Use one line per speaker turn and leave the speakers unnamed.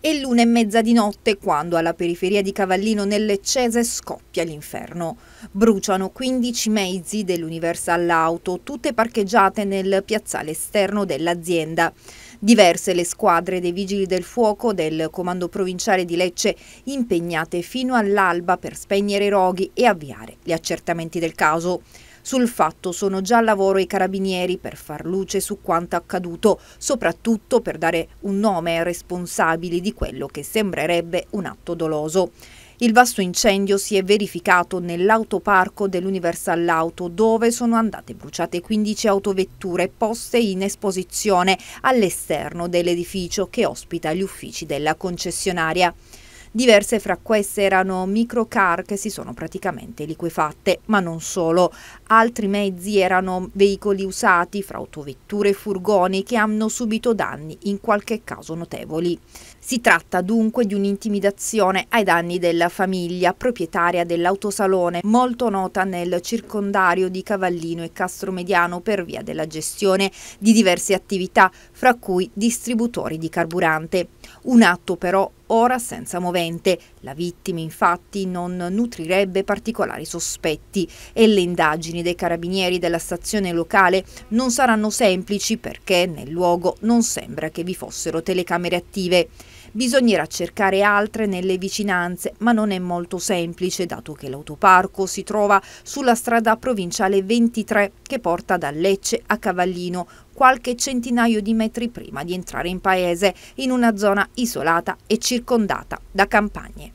È l'una e mezza di notte quando alla periferia di Cavallino nelle Cese scoppia l'inferno. Bruciano 15 mezzi dell'Universal Auto, tutte parcheggiate nel piazzale esterno dell'azienda. Diverse le squadre dei vigili del fuoco del comando provinciale di Lecce impegnate fino all'alba per spegnere i roghi e avviare gli accertamenti del caso. Sul fatto sono già al lavoro i carabinieri per far luce su quanto accaduto, soprattutto per dare un nome ai responsabili di quello che sembrerebbe un atto doloso. Il vasto incendio si è verificato nell'autoparco dell'Universal Auto dove sono andate bruciate 15 autovetture poste in esposizione all'esterno dell'edificio che ospita gli uffici della concessionaria. Diverse fra queste erano microcar che si sono praticamente liquefatte, ma non solo. Altri mezzi erano veicoli usati, fra autovetture e furgoni, che hanno subito danni, in qualche caso notevoli. Si tratta dunque di un'intimidazione ai danni della famiglia proprietaria dell'autosalone, molto nota nel circondario di Cavallino e Castromediano per via della gestione di diverse attività, fra cui distributori di carburante. Un atto però ora senza movente. La vittima infatti non nutrirebbe particolari sospetti e le indagini dei carabinieri della stazione locale non saranno semplici perché nel luogo non sembra che vi fossero telecamere attive. Bisognerà cercare altre nelle vicinanze, ma non è molto semplice dato che l'autoparco si trova sulla strada provinciale 23 che porta da Lecce a Cavallino, qualche centinaio di metri prima di entrare in paese, in una zona isolata e circondata da campagne.